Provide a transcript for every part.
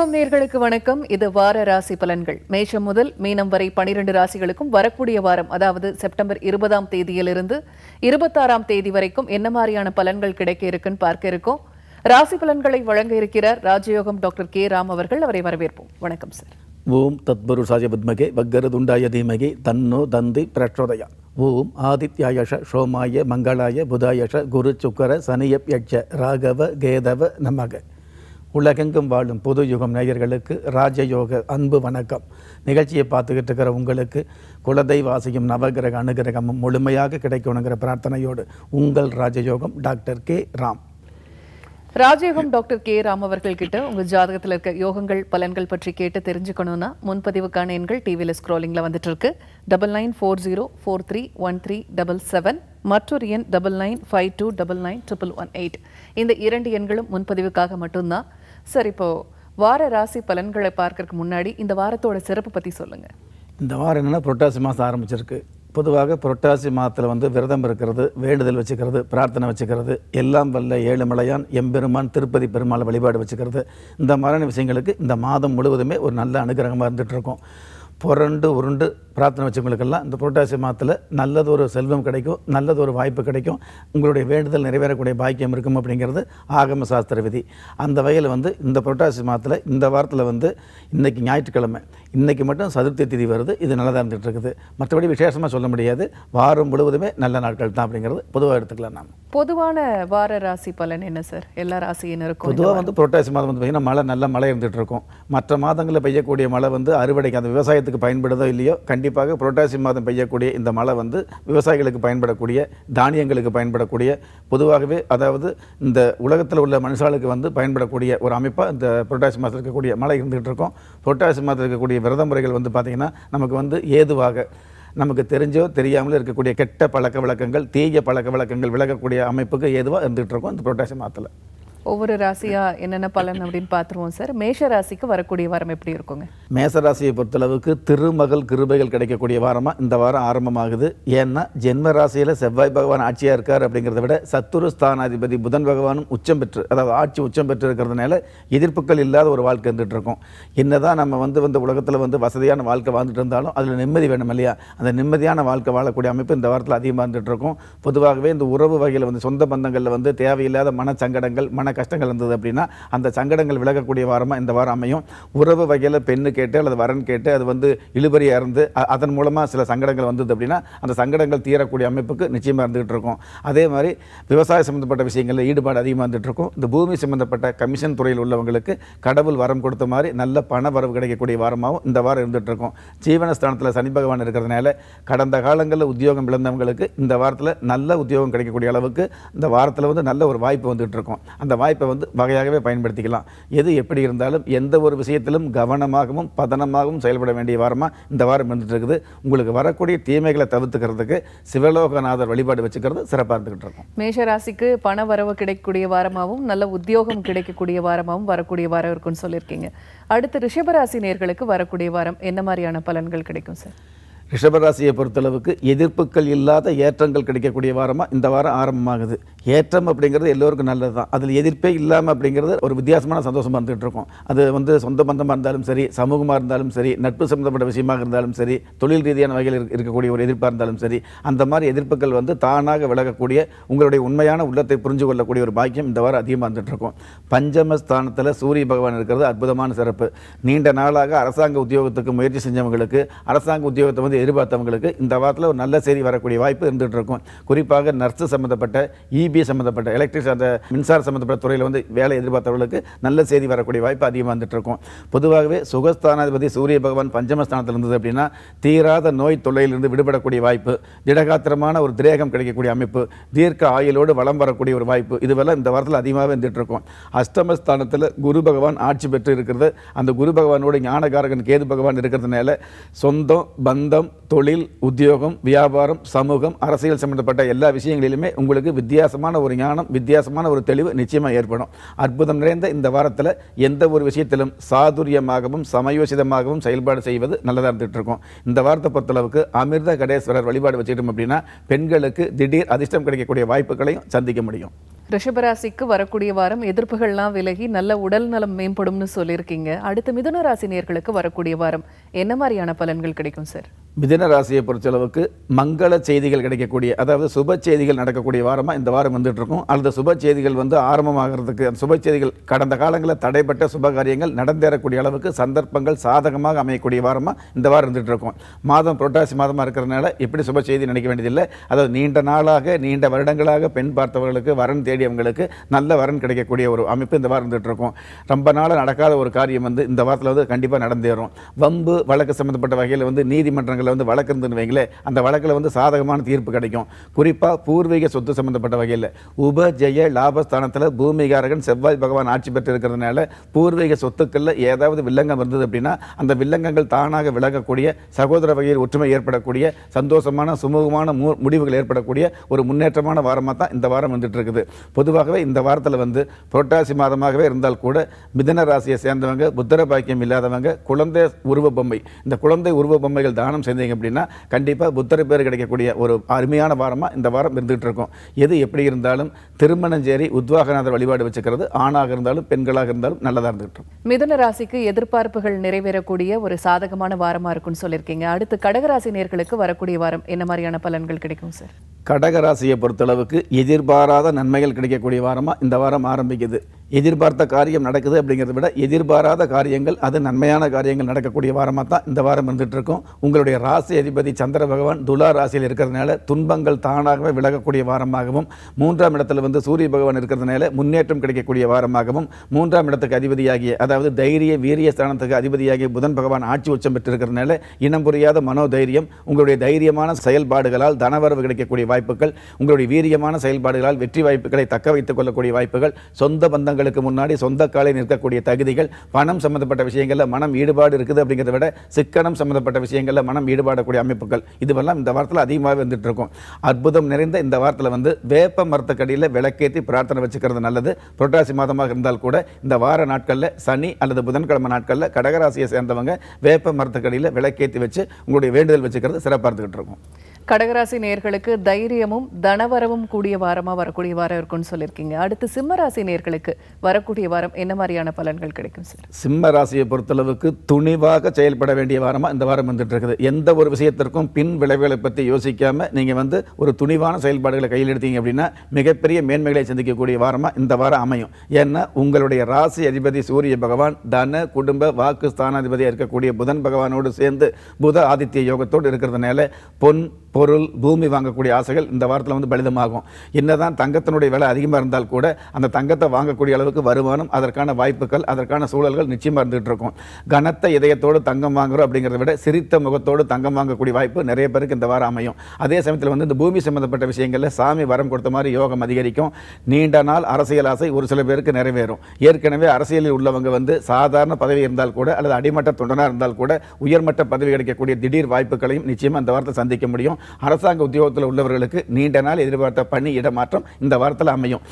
சிம்மம் நேர்களுக்கு வணக்கம் இது வார ராசி பலன்கள் மேஷம் முதல் மீனம் வரை பனிரெண்டு ராசிகளுக்கும் வரக்கூடிய வாரம் அதாவது செப்டம்பர் இருபதாம் தேதியிலிருந்து இருபத்தாறாம் தேதி வரைக்கும் என்ன மாதிரியான பலன்கள் கிடைக்க இருக்குன்னு பார்க்க இருக்கோம் ராசி பலன்களை வழங்க இருக்கிறார் ராஜயோகம் டாக்டர் கே ராம் அவர்கள் அவரை வரவேற்போம் வணக்கம் சார் ஓம் தத்பருஷாய பத்மகே வக்கரதுண்டாய தீமகே தன்னோ தந்தி பிரச்சோதயா ஓம் ஆதித்யாயஷ சோமாய மங்களாய புதாயஷ குரு சுக்கர சனியப் யட்ச ராகவ கேதவ நமக உலகெங்கும் வாழும் பொது யுகம் நேயர்களுக்கு ராஜயோக அன்பு வணக்கம் நிகழ்ச்சியை பார்த்துக்கிட்டு இருக்கிற உங்களுக்கு குலதெய்வாசியும் நவகிரக அனுகிரகமும் முழுமையாக கிடைக்கணுங்கிற பிரார்த்தனையோடு உங்கள் ராஜயோகம் டாக்டர் கே ராம் ராஜயோகம் டாக்டர் கே ராம் அவர்கள் கிட்ட உங்க ஜாதகத்தில் இருக்க யோகங்கள் பலன்கள் பற்றி கேட்டு தெரிஞ்சுக்கணும்னா முன்பதிவுக்கான எண்கள் டிவியில் ஸ்க்ரோலிங்கில் வந்துட்டு இருக்கு double nine four zero four three one three double seven மற்றொரு எண் double nine five two double nine triple one eight இந்த இரண்டு எண்களும் முன்பதிவுக்காக மட்டும்தான் சார் இப்போது வார ராசி பலன்களை பார்க்கறதுக்கு முன்னாடி இந்த வாரத்தோட சிறப்பு பற்றி சொல்லுங்கள் இந்த வாரம் என்னன்னா புரட்டாசி மாதம் ஆரம்பிச்சிருக்கு பொதுவாக புரட்டாசி மாதத்தில் வந்து விரதம் இருக்கிறது வேண்டுதல் வச்சுக்கிறது பிரார்த்தனை வச்சுக்கிறது எல்லாம் வல்ல ஏழுமலையான் எம்பெருமான் திருப்பதி பெருமாள் வழிபாடு வச்சுக்கிறது இந்த மாதிரியான விஷயங்களுக்கு இந்த மாதம் முழுவதுமே ஒரு நல்ல அனுகிரகமாக இருந்துகிட்ருக்கோம் புரண்டு உருண்டு பிரார்த்தனை வச்சவங்களுக்கெல்லாம் இந்த புரட்டாசி மாதத்தில் நல்லது ஒரு செல்வம் கிடைக்கும் நல்லது ஒரு வாய்ப்பு கிடைக்கும் உங்களுடைய வேண்டுதல் நிறைவேறக்கூடிய பாக்கியம் இருக்கும் அப்படிங்கிறது ஆகம சாஸ்திர விதி அந்த வகையில் வந்து இந்த புரட்டாசி மாதத்தில் இந்த வாரத்தில் வந்து இன்றைக்கி ஞாயிற்றுக்கிழமை இன்றைக்கி மட்டும் சதுர்த்தி திதி வருது இது நல்லதாக இருந்துகிட்டு இருக்குது மற்றபடி விசேஷமாக சொல்ல முடியாது வாரம் முழுவதுமே நல்ல நாட்கள் தான் அப்படிங்கிறது பொதுவாக எடுத்துக்கலாம் நாம் பொதுவான வார ராசி பலன் என்ன சார் எல்லா ராசியினருக்கும் பொதுவாக வந்து புரட்டாசி மாதம் வந்து பார்த்திங்கன்னா மழை நல்ல மழை இருந்துகிட்டு இருக்கும் மற்ற மாதங்களில் பெய்யக்கூடிய மழை வந்து அறுவடைக்கு அந்த விவசாயத்துக்கு பயன்படுதோ இல்லையோ கண்டிப்பாக புரட்டாசி மாதம் பெய்யக்கூடிய இந்த மழை வந்து விவசாயிகளுக்கு பயன்படக்கூடிய தானியங்களுக்கு பயன்படக்கூடிய பொதுவாகவே அதாவது இந்த உலகத்தில் உள்ள மனுஷாளுக்கு வந்து பயன்படக்கூடிய ஒரு அமைப்பாக இந்த புரட்டாசி மாதம் இருக்கக்கூடிய மழை இருந்துகிட்டு இருக்கும் புரட்டாசி மாதம் இருக்கக்கூடிய விரத முறைகள் வந்து பார்த்திங்கன்னா நமக்கு வந்து ஏதுவாக நமக்கு தெரிஞ்சோ தெரியாமலோ இருக்கக்கூடிய கெட்ட பழக்க வழக்கங்கள் தீய பழக்க வழக்கங்கள் விலகக்கூடிய அமைப்புக்கு ஏதுவாக இருந்துகிட்டு இருக்கும் இந்த புரொட்டாசியம் மாதத்தில் ஒவ்வொரு ராசியாக என்னென்ன பலன் அப்படின்னு பார்த்துருவோம் சார் மேஷ ராசிக்கு வரக்கூடிய வாரம் எப்படி இருக்குங்க மேச ராசியை பொறுத்தளவுக்கு திருமகள் கிருபைகள் கிடைக்கக்கூடிய வாரமாக இந்த வாரம் ஆரம்பமாகுது ஏன்னா ஜென்ம ராசியில் செவ்வாய் பகவான் ஆட்சியாக இருக்கார் அப்படிங்கிறத விட சத்துரு ஸ்தானாதிபதி புதன் பகவானும் உச்சம் பெற்று அதாவது ஆட்சி உச்சம் பெற்று இருக்கிறதுனால எதிர்ப்புகள் இல்லாத ஒரு வாழ்க்கை இருந்துட்டு இருக்கும் என்னதான் நம்ம வந்து வந்து உலகத்தில் வந்து வசதியான வாழ்க்கை வாழ்ந்துட்டு இருந்தாலும் அதில் நிம்மதி வேணும் இல்லையா அந்த நிம்மதியான வாழ்க்கை வாழக்கூடிய அமைப்பு இந்த வாரத்தில் அதிகமாக இருந்துட்டு இருக்கும் பொதுவாகவே இந்த உறவு வகையில் வந்து சொந்த பந்தங்களில் வந்து தேவையில்லாத மன சங்கடங்கள் மன என்ன கஷ்டங்கள் இருந்தது அப்படின்னா அந்த சங்கடங்கள் விலகக்கூடிய வாரமாக இந்த வாரம் அமையும் உறவு வகையில் பெண்ணு கேட்டு அல்லது வரன் கேட்டு அது வந்து இழுபறியாக இருந்து அதன் மூலமாக சில சங்கடங்கள் வந்தது அப்படின்னா அந்த சங்கடங்கள் தீரக்கூடிய அமைப்புக்கு நிச்சயமாக இருந்துகிட்டு இருக்கும் அதே மாதிரி விவசாய சம்மந்தப்பட்ட விஷயங்களில் ஈடுபாடு அதிகமாக இருந்துகிட்டு இருக்கும் இந்த பூமி சம்மந்தப்பட்ட கமிஷன் துறையில் உள்ளவங்களுக்கு கடவுள் வரம் கொடுத்த மாதிரி நல்ல பண வரவு கிடைக்கக்கூடிய வாரமாகவும் இந்த வாரம் இருந்துகிட்டு இருக்கும் ஜீவனஸ்தானத்தில் சனி பகவான் இருக்கிறதுனால கடந்த காலங்களில் உத்தியோகம் இழந்தவங்களுக்கு இந்த வாரத்தில் நல்ல உத்தியோகம் கிடைக்கக்கூடிய அளவுக்கு இந்த வாரத்தில் வந்து நல்ல ஒரு வாய்ப்பு வந்துகிட்டு இருக்கும் அந்த வாய்ப்பை வந்து வகையாகவே பயன்படுத்திக்கலாம் எது எப்படி இருந்தாலும் எந்த ஒரு விஷயத்திலும் கவனமாகவும் பதனமாகவும் செயல்பட வேண்டிய வாரமாக இந்த வாரம் இருந்துட்டு இருக்குது உங்களுக்கு வரக்கூடிய தீமைகளை தவிர்த்துக்கிறதுக்கு சிவலோகநாதர் வழிபாடு வச்சுக்கிறது சிறப்பாக இருந்துகிட்டு இருக்கும் மேஷராசிக்கு பண வரவு கிடைக்கக்கூடிய வாரமாகவும் நல்ல உத்தியோகம் கிடைக்கக்கூடிய வாரமாகவும் வரக்கூடிய வாரம் இருக்குன்னு சொல்லியிருக்கீங்க அடுத்து ரிஷபராசி நேர்களுக்கு வரக்கூடிய வாரம் என்ன மாதிரியான பலன்கள் கிடைக்கும் சார் ரிஷபராசியை பொறுத்தளவுக்கு எதிர்ப்புகள் இல்லாத ஏற்றங்கள் கிடைக்கக்கூடிய வாரமாக இந்த வாரம் ஆரம்பமாகுது ஏற்றம் அப்படிங்கிறது எல்லோருக்கும் நல்லது தான் அதில் எதிர்ப்பே இல்லாமல் அப்படிங்கிறது ஒரு வித்தியாசமான சந்தோஷமாக இருந்துகிட்டு இருக்கும் அது வந்து சொந்த பந்தமாக இருந்தாலும் சரி சமூகமாக இருந்தாலும் சரி நட்பு சம்மந்தப்பட்ட விஷயமாக இருந்தாலும் சரி தொழில் ரீதியான வகையில் இருக்கக்கூடிய ஒரு எதிர்ப்பாக இருந்தாலும் சரி அந்த மாதிரி எதிர்ப்புகள் வந்து தானாக விலகக்கூடிய உங்களுடைய உண்மையான உள்ளத்தை புரிஞ்சு கொள்ளக்கூடிய ஒரு பாக்கியம் இந்த வாரம் அதிகமாக இருந்துகிட்டு இருக்கும் பஞ்சம ஸ்தானத்தில் சூரிய பகவான் இருக்கிறது அற்புதமான சிறப்பு நீண்ட நாளாக அரசாங்க உத்தியோகத்துக்கு முயற்சி செஞ்சவங்களுக்கு அரசாங்க உத்தியோகத்தை வந்து எதிர்பார்த்தவங்களுக்கு இந்த வாரத்தில் ஒரு நல்ல செய்தி வரக்கூடிய வாய்ப்பு இருந்துகிட்டு இருக்கும் குறிப்பாக நர்ஸு சம்மந்தப்பட்ட இபி e சம்மந்தப்பட்ட எலக்ட்ரிக் அந்த மின்சார சம்மந்தப்பட்ட துறையில் வந்து வேலை எதிர்பார்த்தவர்களுக்கு நல்ல செய்தி வரக்கூடிய வாய்ப்பு அதிகமாக வந்துட்டு இருக்கும் பொதுவாகவே சுகஸ்தானாதிபதி சூரிய பகவான் பஞ்சமஸ்தானத்தில் இருந்தது அப்படின்னா தீராத நோய் தொல்லையிலிருந்து விடுபடக்கூடிய வாய்ப்பு திடகாத்திரமான ஒரு திரேகம் கிடைக்கக்கூடிய அமைப்பு தீர்க்க ஆயுளோடு வளம் வரக்கூடிய ஒரு வாய்ப்பு இதுவெல்லாம் இந்த வாரத்தில் அதிகமாக இருந்துகிட்ருக்கும் இருக்கும் அஷ்டமஸ்தானத்தில் குரு பகவான் ஆட்சி பெற்று இருக்கிறது அந்த குரு பகவானோட ஞானகாரகன் கேது பகவான் இருக்கிறதுனால சொந்தம் பந்தம் தொழில் உத்தியோகம் வியாபாரம் சமூகம் அரசியல் சம்மந்தப்பட்ட எல்லா விஷயங்களிலுமே உங்களுக்கு வித்தியாசமான ஒரு ஞானம் வித்தியாசமான ஒரு தெளிவு நிச்சயமாக ஏற்படும் அற்புதம் நிறைந்த இந்த வாரத்தில் எந்த ஒரு விஷயத்திலும் சாதுரியமாகவும் சமயோசிதமாகவும் செயல்பாடு செய்வது நல்லதாக இருந்துகிட்டு இருக்கும் இந்த வாரத்தை பொறுத்தளவுக்கு அமிர்த கடேஸ்வரர் வழிபாடு வச்சுக்கிட்டோம் அப்படின்னா பெண்களுக்கு திடீர் அதிர்ஷ்டம் கிடைக்கக்கூடிய வாய்ப்புகளையும் சந்திக்க முடியும் ரிஷபராசிக்கு வரக்கூடிய வாரம் எதிர்ப்புகள்லாம் விலகி நல்ல உடல் நலம் மேம்படும்னு சொல்லியிருக்கீங்க அடுத்த மிதுன ராசினியர்களுக்கு வரக்கூடிய வாரம் என்ன மாதிரியான பலன்கள் கிடைக்கும் சார் மிதின ராசியை பொறுத்தளவுக்கு மங்கள செய்திகள் கிடைக்கக்கூடிய அதாவது சுப செய்திகள் நடக்கக்கூடிய வாரமாக இந்த வாரம் வந்துட்டு இருக்கும் அல்லது சுப செய்திகள் வந்து ஆரம்பமாகிறதுக்கு அந்த சுப செய்திகள் கடந்த காலங்களில் தடைப்பட்ட சுப காரியங்கள் நடந்தேறக்கூடிய அளவுக்கு சந்தர்ப்பங்கள் சாதகமாக அமையக்கூடிய வாரமாக இந்த வாரம் இருந்துகிட்டு இருக்கும் மாதம் புரட்டாசி மாதமாக இருக்கிறதுனால எப்படி சுப செய்தி நினைக்க வேண்டியதில்லை அதாவது நீண்ட நாளாக நீண்ட வருடங்களாக பெண் பார்த்தவர்களுக்கு வரன் தேடியவங்களுக்கு நல்ல வரன் கிடைக்கக்கூடிய ஒரு அமைப்பு இந்த வாரம் இருந்துகிட்ருக்கும் இருக்கும் ரொம்ப நாளாக நடக்காத ஒரு காரியம் வந்து இந்த வாரத்தில் வந்து கண்டிப்பாக நடந்தேறும் வம்பு வழக்கு சம்மந்தப்பட்ட வகையில் வந்து நீதிமன்றங்கள் உதாரணங்களில் வந்து வழக்கு இருந்துன்னு வைங்களே அந்த வழக்கில் வந்து சாதகமான தீர்ப்பு கிடைக்கும் குறிப்பாக பூர்வீக சொத்து சம்பந்தப்பட்ட வகையில் உபஜெய லாபஸ்தானத்தில் பூமிகாரகன் செவ்வாய் பகவான் ஆட்சி பெற்று இருக்கிறதுனால பூர்வீக சொத்துக்களில் ஏதாவது வில்லங்கம் இருந்தது அப்படின்னா அந்த வில்லங்கங்கள் தானாக விலகக்கூடிய சகோதர வகையில் ஒற்றுமை ஏற்படக்கூடிய சந்தோஷமான சுமூகமான முடிவுகள் ஏற்படக்கூடிய ஒரு முன்னேற்றமான வாரமாக தான் இந்த வாரம் வந்துட்டு இருக்குது பொதுவாகவே இந்த வாரத்தில் வந்து புரட்டாசி மாதமாகவே இருந்தால் கூட மிதன ராசியை சேர்ந்தவங்க புத்தர பாக்கியம் இல்லாதவங்க குழந்தை உருவ பொம்மை இந்த குழந்தை உருவ பொம்மைகள் தானம் சேர்ந்தீங்க அப்படின்னா கண்டிப்பாக புத்தர் பேர் கிடைக்கக்கூடிய ஒரு அருமையான வாரமாக இந்த வாரம் இருந்துகிட்டு இருக்கும் எது எப்படி இருந்தாலும் திருமணஞ்சேரி உத்வாகநாதர் வழிபாடு வச்சுக்கிறது ஆணாக இருந்தாலும் பெண்களாக இருந்தாலும் நல்லதாக இருந்துகிட்டு இருக்கும் மிதுன ராசிக்கு எதிர்பார்ப்புகள் நிறைவேறக்கூடிய ஒரு சாதகமான வாரமாக இருக்கும்னு சொல்லியிருக்கீங்க அடுத்து கடகராசி நேர்களுக்கு வரக்கூடிய வாரம் என்ன மாதிரியான பலன்கள் கிடைக்கும் சார் கடகராசியை பொறுத்தளவுக்கு எதிர்பாராத நன்மைகள் கிடைக்கக்கூடிய வாரமாக இந்த வாரம் ஆரம்பிக்குது எதிர்பார்த்த காரியம் நடக்குது அப்படிங்கிறத விட எதிர்பாராத காரியங்கள் அது நன்மையான காரியங்கள் நடக்கக்கூடிய வாரமாக தான் இந்த வாரம் இருக்கும் உங்களுடைய ராசி அதிபதி சந்திர பகவான் துலா ராசியில் இருக்கிறதுனால துன்பங்கள் தானாகவே விலகக்கூடிய வாரமாகவும் மூன்றாம் இடத்துல வந்து சூரிய பகவான் இருக்கிறதுனால முன்னேற்றம் கிடைக்கக்கூடிய வாரமாகவும் மூன்றாம் இடத்துக்கு அதிபதியாகிய அதாவது தைரிய வீரிய ஸ்தானத்துக்கு அதிபதியாகிய புதன் பகவான் ஆட்சி உச்சம் பெற்றிருக்கிறதுனால இனம் புரியாத மனோதைரியம் உங்களுடைய தைரியமான செயல்பாடுகளால் தனவரவு கிடைக்கக்கூடிய வாய்ப்புகள் உங்களுடைய வீரியமான செயல்பாடுகளால் வெற்றி வாய்ப்புகளை தக்க வைத்துக் கொள்ளக்கூடிய வாய்ப்புகள் சொந்த பந்தங்கள் மற்றவர்களுக்கு முன்னாடி சொந்த காலை நிற்கக்கூடிய தகுதிகள் பணம் சம்மந்தப்பட்ட விஷயங்களில் மனம் ஈடுபாடு இருக்குது அப்படிங்கிறத விட சிக்கனம் சம்மந்தப்பட்ட விஷயங்களில் மனம் ஈடுபாடக்கூடிய அமைப்புகள் இதுவெல்லாம் இந்த வாரத்தில் அதிகமாக வந்துட்டு இருக்கும் அற்புதம் நிறைந்த இந்த வாரத்தில் வந்து வேப்ப மரத்துக்கடியில் விளக்கேற்றி பிரார்த்தனை வச்சுக்கிறது நல்லது புரட்டாசி மாதமாக இருந்தால் கூட இந்த வார நாட்களில் சனி அல்லது புதன்கிழமை நாட்களில் கடகராசியை சேர்ந்தவங்க வேப்ப மரத்துக்கடியில் விளக்கேற்றி வச்சு உங்களுடைய வேண்டுதல் வச்சுக்கிறது சிறப்பாக இருந்துகிட்டு இருக்கும் கடகராசி நேர்களுக்கு தைரியமும் தனவரவும் கூடிய வாரமாக வரக்கூடிய வாரம் இருக்கும்னு சொல்லியிருக்கீங்க அடுத்து சிம்மராசி நேர்களுக்கு வரக்கூடிய வாரம் என்ன மாதிரியான பலன்கள் கிடைக்கும் சார் சிம்ம ராசியை பொறுத்தளவுக்கு துணிவாக செயல்பட வேண்டிய வாரமாக இந்த வாரம் வந்துட்டு இருக்குது எந்த ஒரு விஷயத்திற்கும் பின் விளைவுகளை பற்றி யோசிக்காமல் நீங்கள் வந்து ஒரு துணிவான செயல்பாடுகளை கையில் எடுத்தீங்க அப்படின்னா மிகப்பெரிய மேன்மைகளை சந்திக்கக்கூடிய வாரமாக இந்த வாரம் அமையும் ஏன்னா உங்களுடைய ராசி அதிபதி சூரிய பகவான் தன குடும்ப வாக்கு ஸ்தானாதிபதியாக இருக்கக்கூடிய புதன் பகவானோடு சேர்ந்து புத ஆதித்ய யோகத்தோடு இருக்கிறதுனால பொன் பொருள் பூமி வாங்கக்கூடிய ஆசைகள் இந்த வாரத்தில் வந்து பலிதமாகும் என்னதான் தங்கத்தினுடைய விலை அதிகமாக இருந்தால் கூட அந்த தங்கத்தை வாங்கக்கூடிய அளவுக்கு வருமானம் அதற்கான வாய்ப்புகள் அதற்கான சூழல்கள் நிச்சயமாக இருந்துகிட்டு இருக்கும் கனத்த இதயத்தோடு தங்கம் வாங்குறோம் அப்படிங்கிறத விட சிரித்த முகத்தோடு தங்கம் வாங்கக்கூடிய வாய்ப்பு நிறைய பேருக்கு இந்த வாரம் அமையும் அதே சமயத்தில் வந்து இந்த பூமி சம்பந்தப்பட்ட விஷயங்களில் சாமி வரம் கொடுத்த மாதிரி யோகம் அதிகரிக்கும் நீண்ட நாள் அரசியல் ஆசை ஒரு சில பேருக்கு நிறைவேறும் ஏற்கனவே அரசியலில் உள்ளவங்க வந்து சாதாரண பதவி இருந்தால் கூட அல்லது அடிமட்ட தொண்டனாக இருந்தால் கூட உயர்மட்ட பதவி கிடைக்கக்கூடிய திடீர் வாய்ப்புகளையும் நிச்சயமாக அந்த வாரத்தை சந்திக்க முடியும் அரசாங்க உத்தியோகத்தில் உள்ளவர்களுக்கு நீண்ட நாள் எதிர்பார்த்த பணி இடமாற்றம் இந்த வாரத்தில் அமையும்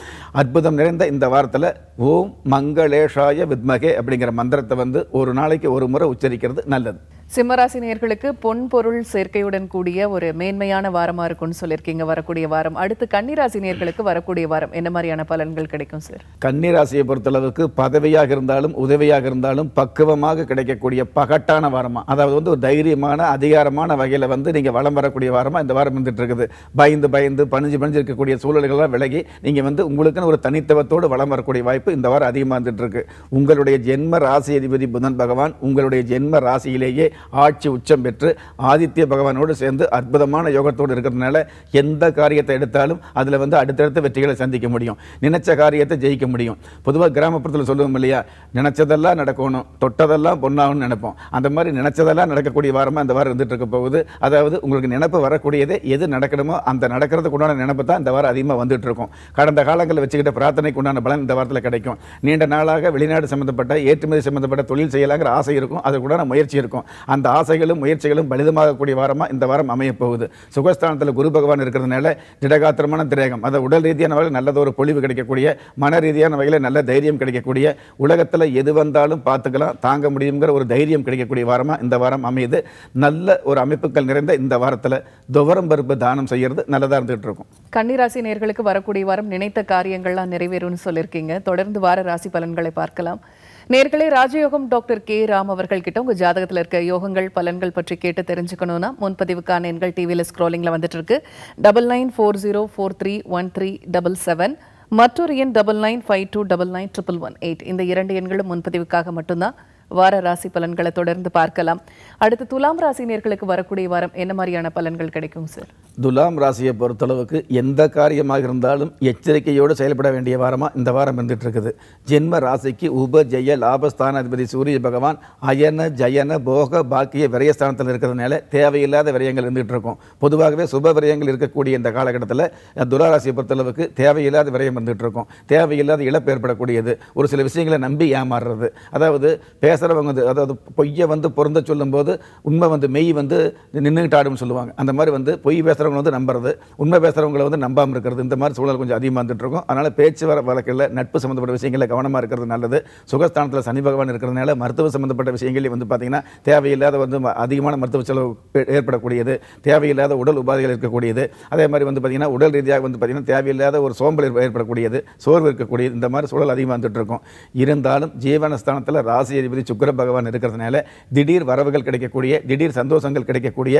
அற்புதம் நிறைந்த இந்த வாரத்தில் ஓம் மங்களேஷாய வித்மகே அப்படிங்கிற மந்திரத்தை வந்து ஒரு நாளைக்கு ஒரு முறை உச்சரிக்கிறது நல்லது சிம்மராசி நேர்களுக்கு பொன் பொருள் சேர்க்கையுடன் கூடிய ஒரு மேன்மையான வாரமாக இருக்கும்னு சொல்லியிருக்கீங்க வரக்கூடிய வாரம் அடுத்து கன்னிராசி நேர்களுக்கு வரக்கூடிய வாரம் என்ன மாதிரியான பலன்கள் கிடைக்கும் சார் கன்னிராசியை பொறுத்தளவுக்கு பதவியாக இருந்தாலும் உதவியாக இருந்தாலும் பக்குவமாக கிடைக்கக்கூடிய பகட்டான வாரமாக அதாவது வந்து ஒரு தைரியமான அதிகாரமான வகையில் வந்து நீங்கள் வளம் வரக்கூடிய வாரமாக இந்த வாரம் வந்துட்டு இருக்குது பயந்து பயந்து பணிஞ்சு பணிஞ்சு இருக்கக்கூடிய சூழல்கள்லாம் விலகி நீங்கள் வந்து உங்களுக்குன்னு ஒரு தனித்துவத்தோடு வளம் வரக்கூடிய வாய்ப்பு இந்த வாரம் அதிகமாக இருந்துட்டு இருக்கு உங்களுடைய ஜென்ம ராசி அதிபதி புதன் பகவான் உங்களுடைய ஜென்ம ராசியிலேயே ஆட்சி உச்சம் பெற்று ஆதித்ய பகவானோடு சேர்ந்து அற்புதமான யோகத்தோடு இருக்கிறதுனால எந்த காரியத்தை எடுத்தாலும் அதில் வந்து அடுத்தடுத்த வெற்றிகளை சந்திக்க முடியும் நினைச்ச காரியத்தை ஜெயிக்க முடியும் பொதுவாக கிராமப்புறத்தில் சொல்லுவோம் இல்லையா நினைச்சதெல்லாம் நடக்கணும் தொட்டதெல்லாம் பொண்ணாகணும் நினைப்போம் அந்த மாதிரி நினைச்சதெல்லாம் நடக்கக்கூடிய வாரமாக இந்த வாரம் இருந்துட்டு இருக்க போகுது அதாவது உங்களுக்கு நினப்பு வரக்கூடியது எது நடக்கணுமோ அந்த நடக்கிறதுக்கு உண்டான நினப்பு தான் இந்த வாரம் அதிகமாக வந்துட்டு இருக்கும் கடந்த காலங்களில் வச்சுக்கிட்ட பிரார்த்தனைக்கு உண்டான பலன் இந்த வாரத்தில் கிடைக்கும் நீண்ட நாளாக வெளிநாடு சம்மந்தப்பட்ட ஏற்றுமதி சம்மந்தப்பட்ட தொழில் செய்யலாங்கிற ஆசை இருக்கும் அதுக்குண்டான முயற்சி இருக்கும் அந்த ஆசைகளும் முயற்சிகளும் பலிதமாகக்கூடிய வாரமாக இந்த வாரம் அமையப்போகுது சுகஸ்தானத்தில் குரு பகவான் இருக்கிறதுனால திடகாத்திரமான திரேகம் அதை உடல் ரீதியான வகையில் நல்லதொரு பொழிவு கிடைக்கக்கூடிய மன ரீதியான வகையில் நல்ல தைரியம் கிடைக்கக்கூடிய உலகத்தில் எது வந்தாலும் பார்த்துக்கலாம் தாங்க முடியுங்கிற ஒரு தைரியம் கிடைக்கக்கூடிய வாரமாக இந்த வாரம் அமையுது நல்ல ஒரு அமைப்புகள் நிறைந்த இந்த வாரத்தில் துவரம் பருப்பு தானம் செய்கிறது நல்லதாக இருந்துகிட்டு இருக்கும் கன்னிராசி நேர்களுக்கு வரக்கூடிய வாரம் நினைத்த காரியங்கள்லாம் நிறைவேறும்னு சொல்லியிருக்கீங்க தொடர்ந்து வார ராசி பலன்களை பார்க்கலாம் நேர்களே ராஜயோகம் டாக்டர் கே ராம் அவர்கள் கிட்ட உங்க ஜாதகத்தில் இருக்க யோகங்கள் பலன்கள் பற்றி கேட்டு தெரிஞ்சுக்கணும்னா முன்பதிவுக்கான எண்கள் டிவியில ஸ்க்ரோலிங்ல வந்துட்டு இருக்கு double nine four zero four three one three double seven மற்றொரு எண் double nine five two double nine triple one eight இந்த இரண்டு எண்களும் முன்பதிவுக்காக மட்டும்தான் வார ராசி பலன்களை தொடர்ந்து பார்க்கலாம் அடுத்து துலாம் ராசி நேர்களுக்கு வரக்கூடிய வாரம் என்ன மாதிரியான பலன்கள் கிடைக்கும் சார் துலாம் ராசியை பொறுத்தளவுக்கு எந்த காரியமாக இருந்தாலும் எச்சரிக்கையோடு செயல்பட வேண்டிய வாரமாக இந்த வாரம் இருந்துட்டு இருக்குது ஜென்ம ராசிக்கு உப ஜெய லாபஸ்தான அதிபதி சூரிய பகவான் அயன ஜயன போக பாக்கிய விரயஸ்தானத்தில் இருக்கிறதுனால தேவையில்லாத விரயங்கள் இருந்துகிட்டு இருக்கும் பொதுவாகவே சுப விரயங்கள் இருக்கக்கூடிய இந்த காலகட்டத்தில் துலாராசியை பொறுத்தளவுக்கு தேவையில்லாத விரயம் இருந்துகிட்டு இருக்கும் தேவையில்லாத இழப்பு ஏற்படக்கூடியது ஒரு சில விஷயங்களை நம்பி ஏமாறுறது அதாவது பேச பேசுகிறவங்க வந்து அதாவது பொய்யை வந்து பொருந்த சொல்லும்போது உண்மை வந்து மெய் வந்து நின்றுக்கிட்டாடுன்னு சொல்லுவாங்க அந்த மாதிரி வந்து பொய் பேசுகிறவங்க வந்து நம்புறது உண்மை பேசுகிறவங்களை வந்து நம்பாமல் இருக்கிறது இந்த மாதிரி சூழல் கொஞ்சம் அதிகமாக வந்துட்டுருக்கும் அதனால் பேச்சு வர வழக்கில் நட்பு சம்மந்தப்பட்ட விஷயங்களில் கவனமாக இருக்கிறது நல்லது சுகஸ்தானத்தில் சனி பகவான் இருக்கிறதுனால மருத்துவ சம்மந்தப்பட்ட விஷயங்களையும் வந்து பார்த்திங்கன்னா தேவையில்லாத வந்து அதிகமான மருத்துவ செலவு ஏற்படக்கூடியது தேவையில்லாத உடல் உபாதைகள் இருக்கக்கூடியது அதே மாதிரி வந்து பார்த்திங்கன்னா உடல் ரீதியாக வந்து பார்த்திங்கன்னா தேவையில்லாத ஒரு சோம்பல் ஏற்படக்கூடியது சோர்வு இருக்கக்கூடியது இந்த மாதிரி சூழல் அதிகமாக வந்துட்டு இருந்தாலும் ஜீவனஸ்தானத்தில் ராசி அதிபதி சுக்கர பகவான் இருக்கிறதுனால திடீர் வரவுகள் கிடைக்கக்கூடிய திடீர் சந்தோஷங்கள் கிடைக்கக்கூடிய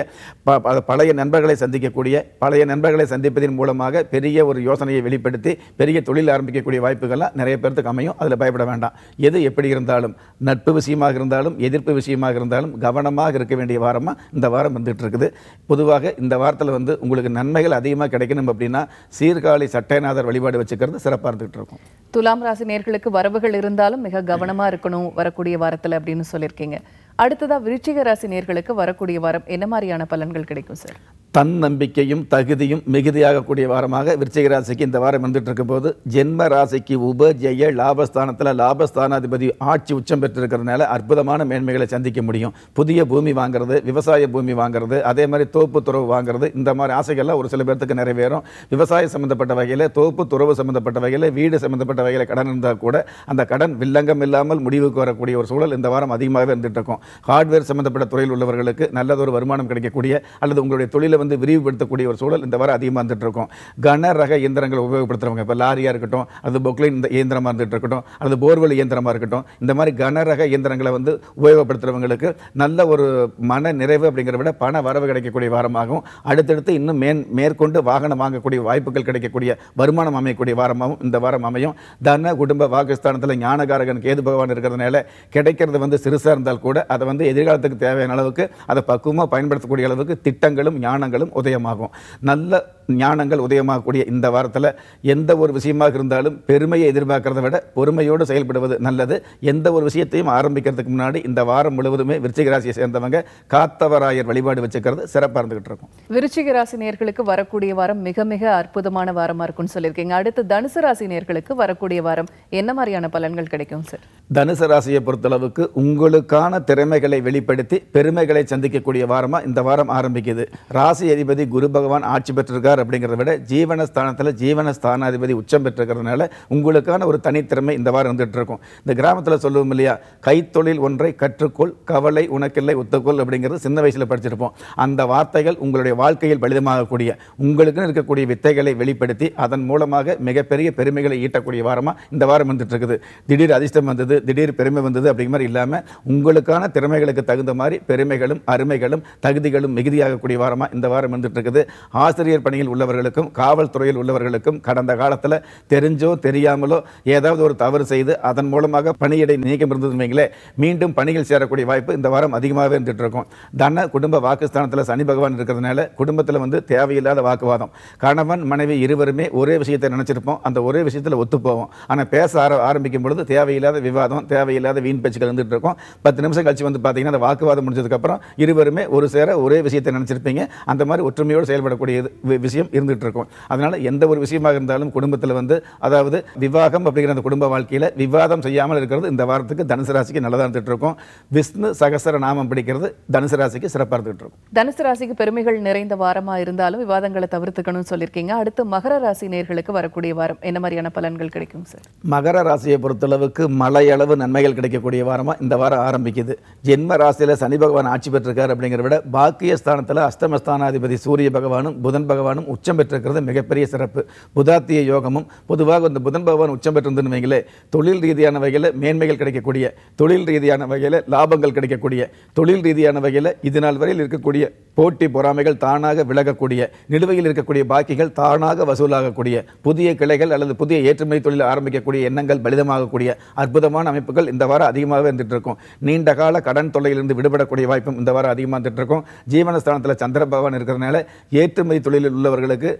பழைய நண்பர்களை சந்திக்கக்கூடிய பழைய நண்பர்களை சந்திப்பதன் மூலமாக பெரிய ஒரு யோசனையை வெளிப்படுத்தி பெரிய தொழில் ஆரம்பிக்கக்கூடிய வாய்ப்புகள்லாம் நிறைய பேர்த்துக்கு அமையும் அதில் பயப்பட வேண்டாம் எது எப்படி இருந்தாலும் நட்பு விஷயமாக இருந்தாலும் எதிர்ப்பு விஷயமாக இருந்தாலும் கவனமாக இருக்க வேண்டிய வாரமாக இந்த வாரம் வந்துட்டு இருக்குது பொதுவாக இந்த வாரத்தில் வந்து உங்களுக்கு நன்மைகள் அதிகமாக கிடைக்கணும் அப்படின்னா சீர்காழி சட்டைநாதர் வழிபாடு வச்சுக்கிறது சிறப்பாக இருந்துகிட்டு இருக்கும் துலாம் ராசி நேர்களுக்கு வரவுகள் இருந்தாலும் மிக கவனமாக இருக்கணும் வரக்கூடிய வாரத்தில் வாரத்தில் அப்படின்னு சொல்லியிருக்கீங்க அடுத்ததாக விருச்சிக ராசி நேர்களுக்கு வரக்கூடிய வாரம் என்ன மாதிரியான பலன்கள் கிடைக்கும் சார் தன் நம்பிக்கையும் தகுதியும் மிகுதியாகக்கூடிய வாரமாக விருச்சிக ராசிக்கு இந்த வாரம் வந்துட்டு போது ஜென்ம ராசிக்கு உப ஜெய லாபஸ்தானத்தில் லாபஸ்தானாதிபதி ஆட்சி உச்சம் பெற்றிருக்கிறதுனால அற்புதமான மேன்மைகளை சந்திக்க முடியும் புதிய பூமி வாங்குறது விவசாய பூமி வாங்குறது அதே மாதிரி தோப்பு துறவு வாங்குறது இந்த மாதிரி ஆசைகள்லாம் ஒரு சில பேர்த்துக்கு நிறைவேறும் விவசாயம் சம்மந்தப்பட்ட வகையில் தோப்பு துறவு சம்மந்தப்பட்ட வகையில் வீடு சம்மந்தப்பட்ட வகையில் கடன் இருந்தால் கூட அந்த கடன் வில்லங்கம் இல்லாமல் முடிவுக்கு வரக்கூடிய ஒரு சூழல் இந்த வாரம் அதிகமாகவே இருந்துகிட்டு இருக்கும் ஹார்ட்வேர் சம்மந்தப்பட்ட துறையில் உள்ளவர்களுக்கு நல்லதொரு வருமானம் கிடைக்கக்கூடிய அல்லது உங்களுடைய தொழிலை வந்து வந்து விரிவுபடுத்தக்கூடிய ஒரு சூழல் இந்த வாரம் அதிகமாக இருந்துட்டு இருக்கும் கன ரக இயந்திரங்களை உபயோகப்படுத்துகிறவங்க இப்போ லாரியாக இருக்கட்டும் அது பொக்லைன் இந்த இயந்திரமாக இருந்துகிட்டு இருக்கட்டும் அல்லது போர்வெல் இயந்திரமாக இருக்கட்டும் இந்த மாதிரி கன ரக இயந்திரங்களை வந்து உபயோகப்படுத்துகிறவங்களுக்கு நல்ல ஒரு மன நிறைவு அப்படிங்கிறத விட பண வரவு கிடைக்கக்கூடிய வாரமாகவும் அடுத்தடுத்து இன்னும் மேன் மேற்கொண்டு வாகனம் வாங்கக்கூடிய வாய்ப்புகள் கிடைக்கக்கூடிய வருமானம் அமையக்கூடிய வாரமாகவும் இந்த வாரம் அமையும் தன குடும்ப வாக்குஸ்தானத்தில் ஞானகாரகன் கேது பகவான் இருக்கிறதுனால கிடைக்கிறது வந்து சிறுசாக இருந்தால் கூட அதை வந்து எதிர்காலத்துக்கு தேவையான அளவுக்கு அதை பக்குவமாக பயன்படுத்தக்கூடிய அளவுக்கு திட்டங்களும் ஞான நட்சத்திரங்களும் உதயமாகும் நல்ல ஞானங்கள் உதயமாகக்கூடிய இந்த வாரத்தில் எந்த ஒரு விஷயமாக இருந்தாலும் பெருமையை எதிர்பார்க்கிறத விட பொறுமையோடு செயல்படுவது நல்லது எந்த ஒரு விஷயத்தையும் ஆரம்பிக்கிறதுக்கு முன்னாடி இந்த வாரம் முழுவதுமே விருச்சிக ராசியை சேர்ந்தவங்க காத்தவராயர் வழிபாடு வச்சுக்கிறது சிறப்பாக இருந்துகிட்டு இருக்கும் விருச்சிக ராசி நேர்களுக்கு வரக்கூடிய வாரம் மிக மிக அற்புதமான வாரமாக இருக்கும்னு சொல்லியிருக்கீங்க அடுத்து தனுசு ராசி நேர்களுக்கு வரக்கூடிய வாரம் என்ன மாதிரியான பலன்கள் கிடைக்கும் சார் தனுசு ராசியை பொறுத்தளவுக்கு உங்களுக்கான திறமைகளை வெளிப்படுத்தி பெருமைகளை சந்திக்கக்கூடிய வாரமாக இந்த வாரம் ஆரம்பிக்குது ராசி அதிபதி குரு பகவான் ஆட்சி பெற்றிருக்கார் இருக்கிறார் அப்படிங்கிறத விட ஜீவனஸ்தானத்தில் ஜீவனஸ்தானாதிபதி உச்சம் பெற்றிருக்கிறதுனால உங்களுக்கான ஒரு தனித்திறமை இந்த வாரம் இருந்துகிட்டு இருக்கும் இந்த கிராமத்தில் சொல்லுவோம் இல்லையா கைத்தொழில் ஒன்றை கற்றுக்கொள் கவலை உனக்கில்லை ஒத்துக்கொள் அப்படிங்கிறது சின்ன வயசில் படிச்சிருப்போம் அந்த வார்த்தைகள் உங்களுடைய வாழ்க்கையில் பலிதமாகக்கூடிய உங்களுக்குன்னு இருக்கக்கூடிய வித்தைகளை வெளிப்படுத்தி அதன் மூலமாக மிகப்பெரிய பெருமைகளை ஈட்டக்கூடிய வாரமாக இந்த வாரம் வந்துட்டு இருக்குது திடீர் அதிர்ஷ்டம் வந்தது திடீர் பெருமை வந்தது அப்படிங்கிற மாதிரி இல்லாமல் உங்களுக்கான திறமைகளுக்கு தகுந்த மாதிரி பெருமைகளும் அருமைகளும் தகுதிகளும் மிகுதியாகக்கூடிய வாரமாக இந்த வாரம் வந்துட்டு இருக்குது ஆசிரியர் பணியில் துறையில் உள்ளவர்களுக்கும் காவல்துறையில் உள்ளவர்களுக்கும் கடந்த காலத்தில் தெரிஞ்சோ தெரியாமலோ ஏதாவது ஒரு தவறு செய்து அதன் மூலமாக பணியிடை நீக்கம் இருந்ததுங்களே மீண்டும் பணியில் சேரக்கூடிய வாய்ப்பு இந்த வாரம் அதிகமாகவே இருந்துட்டு இருக்கும் தன குடும்ப வாக்குஸ்தானத்தில் சனி பகவான் இருக்கிறதுனால குடும்பத்தில் வந்து தேவையில்லாத வாக்குவாதம் கணவன் மனைவி இருவருமே ஒரே விஷயத்தை நினச்சிருப்போம் அந்த ஒரே விஷயத்தில் ஒத்துப்போவோம் ஆனால் பேச ஆர ஆரம்பிக்கும் பொழுது தேவையில்லாத விவாதம் தேவையில்லாத வீண் பேச்சுகள் இருந்துகிட்டு இருக்கும் பத்து நிமிஷம் கழிச்சு வந்து பார்த்தீங்கன்னா அந்த வாக்குவாதம் முடிஞ்சதுக்கப்புறம் இருவருமே ஒரு சேர ஒரே விஷயத்தை நினச்சிருப்பீங்க அந்த மாதிரி ஒற்றுமையோடு செயல்படக்கூடிய விஷயம் விஷயம் இருந்துகிட்டு இருக்கும் அதனால் எந்த ஒரு விஷயமாக இருந்தாலும் குடும்பத்தில் வந்து அதாவது விவாகம் அப்படிங்கிற அந்த குடும்ப வாழ்க்கையில் விவாதம் செய்யாமல் இருக்கிறது இந்த வாரத்துக்கு தனுசு ராசிக்கு நல்லதாக இருந்துகிட்டு இருக்கும் விஷ்ணு சகசர நாமம் பிடிக்கிறது தனுசு ராசிக்கு சிறப்பாக இருந்துகிட்டு இருக்கும் தனுசு ராசிக்கு பெருமைகள் நிறைந்த வாரமாக இருந்தாலும் விவாதங்களை தவிர்த்துக்கணும்னு சொல்லியிருக்கீங்க அடுத்து மகர ராசி நேர்களுக்கு வரக்கூடிய வாரம் என்ன மாதிரியான பலன்கள் கிடைக்கும் சார் மகர ராசியை பொறுத்தளவுக்கு மலையளவு நன்மைகள் கிடைக்கக்கூடிய வாரமாக இந்த வாரம் ஆரம்பிக்குது ஜென்ம ராசியில் சனி பகவான் ஆட்சி பெற்றிருக்கார் அப்படிங்கிற விட பாக்கிய ஸ்தானத்தில் அஷ்டமஸ்தானாதிபதி சூரிய பகவானும் புதன் பகவானும் உச்சம் பெற்றிருக்கிறது மிகப்பெரிய சிறப்பு புதாத்திய யோகமும் பொதுவாக இந்த புதன் பகவான் உச்சம் பெற்றிருந்ததுன்னு வைங்களே தொழில் ரீதியான வகையில் மேன்மைகள் கிடைக்கக்கூடிய தொழில் ரீதியான வகையில் லாபங்கள் கிடைக்கக்கூடிய தொழில் ரீதியான வகையில் இது நாள் வரையில் இருக்கக்கூடிய போட்டி பொறாமைகள் தானாக விலகக்கூடிய நிலுவையில் இருக்கக்கூடிய பாக்கிகள் தானாக வசூலாகக்கூடிய புதிய கிளைகள் அல்லது புதிய ஏற்றுமதி தொழில் ஆரம்பிக்கக்கூடிய எண்ணங்கள் பலிதமாகக்கூடிய அற்புதமான அமைப்புகள் இந்த வாரம் அதிகமாக வந்துட்டு இருக்கும் நீண்ட கால கடன் தொல்லையிலிருந்து விடுபடக்கூடிய வாய்ப்பும் இந்த வாரம் அதிகமாக இருந்துட்டு இருக்கும் ஜீவனஸ்தானத்தில் சந்திர பகவான் இருக்கிறதுனால ஏற்றுமதி தொழிலில் உள்ள உள்ளவர்களுக்கு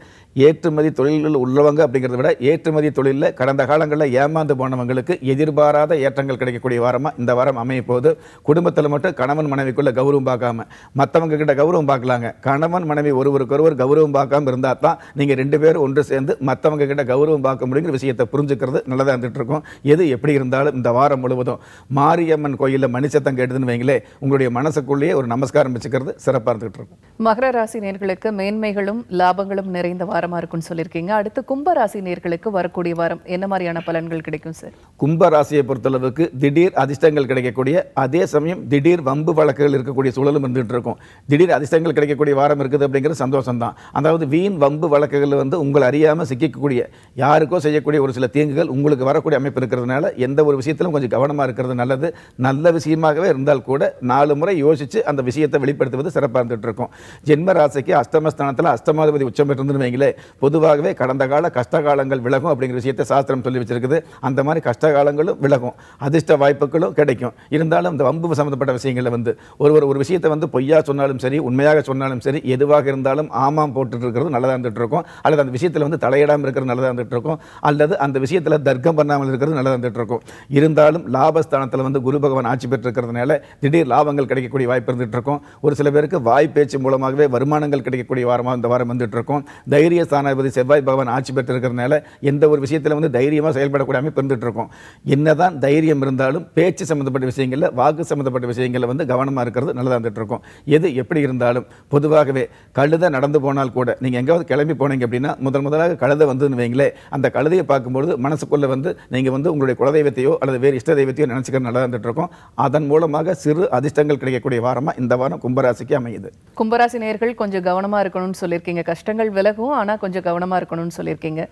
ஏற்றுமதி தொழில்கள் உள்ளவங்க அப்படிங்கிறத விட ஏற்றுமதி தொழிலில் கடந்த காலங்களில் ஏமாந்து போனவங்களுக்கு எதிர்பாராத ஏற்றங்கள் கிடைக்கக்கூடிய வாரமாக இந்த வாரம் அமைய போது குடும்பத்தில் மட்டும் கணவன் மனைவிக்குள்ள கௌரவம் பார்க்காம மற்றவங்க கிட்ட கௌரவம் பார்க்கலாங்க கணவன் மனைவி ஒருவருக்கொருவர் கௌரவம் பார்க்காம இருந்தால் தான் நீங்கள் ரெண்டு பேரும் ஒன்று சேர்ந்து மற்றவங்க கிட்ட கௌரவம் பார்க்க முடியுங்கிற விஷயத்தை புரிஞ்சுக்கிறது நல்லதாக இருந்துட்டு இருக்கும் எது எப்படி இருந்தாலும் இந்த வாரம் முழுவதும் மாரியம்மன் கோயிலில் மனுஷத்தம் கேட்டதுன்னு வைங்களே உங்களுடைய மனசுக்குள்ளேயே ஒரு நமஸ்காரம் வச்சுக்கிறது சிறப்பாக இருந்துகிட்டு இருக்கும் மகர ராசி நேர்களுக்கு மேன்மைகளும் லாப லாபங்களும் நிறைந்த வாரமாக இருக்கும்னு சொல்லியிருக்கீங்க அடுத்து கும்பராசி நேர்களுக்கு வரக்கூடிய வாரம் என்ன மாதிரியான பலன்கள் கிடைக்கும் சார் கும்பராசியை பொறுத்தளவுக்கு திடீர் அதிர்ஷ்டங்கள் கிடைக்கக்கூடிய அதே சமயம் திடீர் வம்பு வழக்குகள் இருக்கக்கூடிய சூழலும் இருந்துகிட்டு இருக்கும் திடீர் அதிர்ஷ்டங்கள் கிடைக்கக்கூடிய வாரம் இருக்குது அப்படிங்கிறது சந்தோஷம் தான் அதாவது வீண் வம்பு வழக்குகள் வந்து உங்களை அறியாமல் சிக்கிக்கக்கூடிய யாருக்கோ செய்யக்கூடிய ஒரு சில தீங்குகள் உங்களுக்கு வரக்கூடிய அமைப்பு இருக்கிறதுனால எந்த ஒரு விஷயத்திலும் கொஞ்சம் கவனமாக இருக்கிறது நல்லது நல்ல விஷயமாகவே இருந்தால் கூட நாலு முறை யோசித்து அந்த விஷயத்தை வெளிப்படுத்துவது சிறப்பாக இருந்துகிட்டு இருக்கும் ஜென்ம ராசிக்கு அஷ்டமஸ்தானத்தில் அஷ்டமாதிபதி உச்சம் பெற்றிருந்துன்னு வைங்களே பொதுவாகவே கடந்த கால கஷ்டகாலங்கள் காலங்கள் விலகும் அப்படிங்கிற விஷயத்தை சாஸ்திரம் சொல்லி வச்சிருக்குது அந்த மாதிரி கஷ்ட காலங்களும் விலகும் அதிர்ஷ்ட வாய்ப்புகளும் கிடைக்கும் இருந்தாலும் இந்த வம்பு சம்மந்தப்பட்ட விஷயங்களில் வந்து ஒருவர் ஒரு விஷயத்தை வந்து பொய்யா சொன்னாலும் சரி உண்மையாக சொன்னாலும் சரி எதுவாக இருந்தாலும் ஆமாம் போட்டுட்டு இருக்கிறது நல்லதாக இருந்துட்டு இருக்கும் அல்லது அந்த விஷயத்தில் வந்து தலையிடாமல் இருக்கிறது நல்லதாக இருந்துட்டு இருக்கும் அல்லது அந்த விஷயத்தில் தர்க்கம் பண்ணாமல் இருக்கிறது நல்லதாக இருந்துட்டு இருக்கும் இருந்தாலும் லாபஸ்தானத்தில் வந்து குரு பகவான் ஆட்சி பெற்றிருக்கிறதுனால திடீர் லாபங்கள் கிடைக்கக்கூடிய வாய்ப்பு இருந்துட்டு இருக்கும் ஒரு சில பேருக்கு வாய்ப்பேச்சு மூலமாகவே வருமானங்கள் கிடைக்கக்கூடிய வாரமாக இந்த வாரம் வந்துட்டு இருக்கும் தைரிய ஸ்தானாதிபதி செவ்வாய் பகவான் ஆட்சி பெற்றிருக்கிறதுனால எந்த ஒரு விஷயத்தில் வந்து தைரியமாக செயல்படக்கூடிய அமைப்பு இருந்துகிட்ருக்கோம் என்ன தைரியம் இருந்தாலும் பேச்சு சம்மந்தப்பட்ட விஷயங்களில் வாக்கு சம்மந்தப்பட்ட விஷயங்களில் வந்து கவனமாக இருக்கிறது நல்லதாக இருக்கும் எது எப்படி இருந்தாலும் பொதுவாகவே கழுத நடந்து போனால் கூட நீங்கள் எங்கேயாவது கிளம்பி போனீங்க அப்படின்னா முதல் முதலாக கழுத வந்துன்னு வைங்களே அந்த கழுதையை பார்க்கும்பொழுது மனசுக்குள்ளே வந்து நீங்கள் வந்து உங்களுடைய குலதெய்வத்தையோ அல்லது வேறு இஷ்ட தெய்வத்தையோ நினச்சிக்கிற நல்லா இருக்கும் அதன் மூலமாக சிறு அதிர்ஷ்டங்கள் கிடைக்கக்கூடிய வாரமாக இந்த வாரம் கும்பராசிக்கு அமையுது கும்பராசி நேர்கள் கொஞ்சம் கவனமாக இருக்கணும்னு சொல்லியிருக்கீங்க கஷ்டம் கஷ்டங்கள் விலகும் ஆனால் கொஞ்சம் கவனமாக இருக்கணும்னு சொல்லியிருக்கீங்க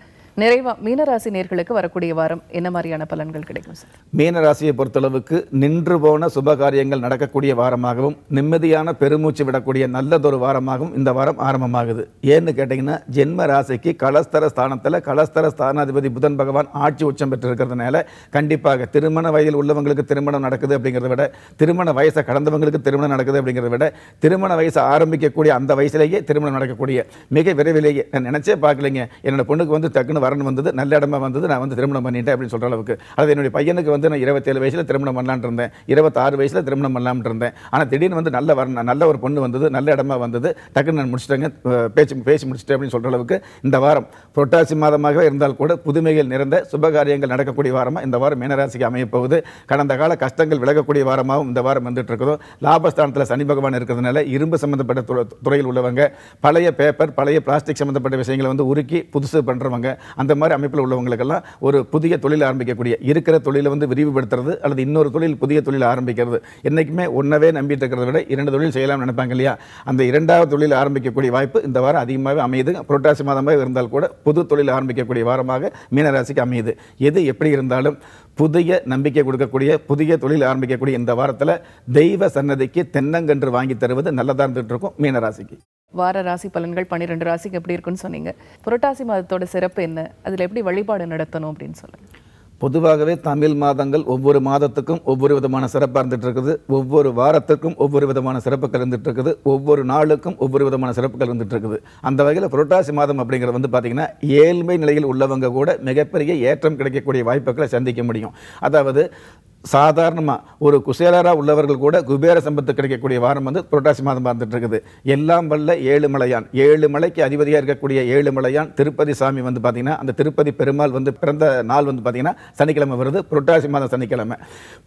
நிறைவா மீனராசி நேர்களுக்கு வரக்கூடிய வாரம் என்ன மாதிரியான பலன்கள் கிடைக்கும் சார் மீனராசியை பொறுத்தளவுக்கு நின்று போன சுப காரியங்கள் நடக்கக்கூடிய வாரமாகவும் நிம்மதியான பெருமூச்சு விடக்கூடிய நல்லதொரு வாரமாகவும் இந்த வாரம் ஆரம்பமாகுது ஏன்னு கேட்டீங்கன்னா ஜென்ம ராசிக்கு கலஸ்தர ஸ்தானத்தில் கலஸ்தர ஸ்தானாதிபதி புதன் பகவான் ஆட்சி உச்சம் பெற்றிருக்கிறதுனால கண்டிப்பாக திருமண வயதில் உள்ளவங்களுக்கு திருமணம் நடக்குது அப்படிங்கிறத விட திருமண வயசை கடந்தவங்களுக்கு திருமணம் நடக்குது அப்படிங்கிறத விட திருமண வயசை ஆரம்பிக்கக்கூடிய அந்த வயசுலேயே திருமணம் நடக்கக்கூடிய மிக விரைவிலேயே நான் நினச்சே பார்க்கலைங்க என்னோட பொண்ணுக்கு வந்து டக்குன்னு வரன் வந்தது நல்ல இடமா வந்தது நான் வந்து திருமணம் பண்ணிட்டேன் அப்படின்னு சொல்கிற அளவுக்கு அது என்னுடைய பையனுக்கு வந்து நான் இருபத்தேழு வயசில் திருமணம் பண்ணலான் இருந்தேன் இருபத்தாறு வயசில் திருமணம் பண்ணலாம் இருந்தேன் ஆனால் திடீர்னு வந்து நல்ல வரன் நல்ல ஒரு பொண்ணு வந்தது நல்ல இடமா வந்தது டக்குன்னு நான் முடிச்சிட்டேங்க பேச்சு பேசி முடிச்சிட்டேன் அப்படின்னு சொல்கிற அளவுக்கு இந்த வாரம் புரட்டாசி மாதமாகவே இருந்தால் கூட புதுமைகள் நிறைந்த சுபகாரியங்கள் நடக்கக்கூடிய வாரமாக இந்த வாரம் மீனராசிக்கு அமையப்போகுது கடந்த கால கஷ்டங்கள் விலகக்கூடிய வாரமாகவும் இந்த வாரம் வந்துட்டு இருக்கிறதோ லாபஸ்தானத்தில் சனி பகவான் இருக்கிறதுனால இரும்பு சம்மந்தப்பட்ட துறையில் உள்ளவங்க பழைய பேப்பர் பழைய பிளாஸ்டிக் சம்மந்தப்பட்ட விஷயங்களை வந்து உருக்கி புதுசு பண்ணுறவங்க அந்த மாதிரி அமைப்பில் உள்ளவங்களுக்கெல்லாம் ஒரு புதிய தொழில் ஆரம்பிக்கக்கூடிய இருக்கிற தொழிலை வந்து விரிவுபடுத்துறது அல்லது இன்னொரு தொழில் புதிய தொழில் ஆரம்பிக்கிறது என்றைக்குமே ஒன்றவே நம்பிட்டு இருக்கிறத விட இரண்டு தொழில் செய்யலாம்னு நினைப்பாங்க இல்லையா அந்த இரண்டாவது தொழில் ஆரம்பிக்கக்கூடிய வாய்ப்பு இந்த வாரம் அதிகமாகவே அமையுது புரட்டாசி மாதமாக இருந்தால் கூட புது தொழில் ஆரம்பிக்கக்கூடிய வாரமாக மீனராசிக்கு அமையுது எது எப்படி இருந்தாலும் புதிய நம்பிக்கை கொடுக்கக்கூடிய புதிய தொழில் ஆரம்பிக்கக்கூடிய இந்த வாரத்தில் தெய்வ சன்னதிக்கு தென்னங்கன்று வாங்கி தருவது நல்லதாக இருந்துகிட்டு இருக்கும் மீனராசிக்கு வார ராசி பலன்கள் பன்னிரெண்டு ராசிக்கு எப்படி இருக்குன்னு சொன்னீங்க புரட்டாசி மாதத்தோட சிறப்பு என்ன அதில் எப்படி வழிபாடு நடத்தணும் அப்படின்னு சொல்லுங்க பொதுவாகவே தமிழ் மாதங்கள் ஒவ்வொரு மாதத்துக்கும் ஒவ்வொரு விதமான சிறப்பாக இருந்துட்டு இருக்குது ஒவ்வொரு வாரத்துக்கும் ஒவ்வொரு விதமான சிறப்புகள் கலந்துட்டு இருக்குது ஒவ்வொரு நாளுக்கும் ஒவ்வொரு விதமான சிறப்புகள் கலந்துட்டு இருக்குது அந்த வகையில் புரட்டாசி மாதம் அப்படிங்கிறது வந்து பார்த்திங்கன்னா ஏழ்மை நிலையில் உள்ளவங்க கூட மிகப்பெரிய ஏற்றம் கிடைக்கக்கூடிய வாய்ப்புகளை சந்திக்க முடியும் அதாவது சாதாரணமாக ஒரு குசேலராக உள்ளவர்கள் கூட குபேர சம்பத்து கிடைக்கக்கூடிய வாரம் வந்து புரட்டாசி மாதம் பார்த்துட்டு இருக்குது எல்லாம் வல்ல மலையான் ஏழு மலைக்கு அதிபதியாக இருக்கக்கூடிய ஏழு மலையான் திருப்பதி சாமி வந்து பார்த்திங்கன்னா அந்த திருப்பதி பெருமாள் வந்து பிறந்த நாள் வந்து பார்த்திங்கன்னா சனிக்கிழமை வருது புரட்டாசி மாதம் சனிக்கிழமை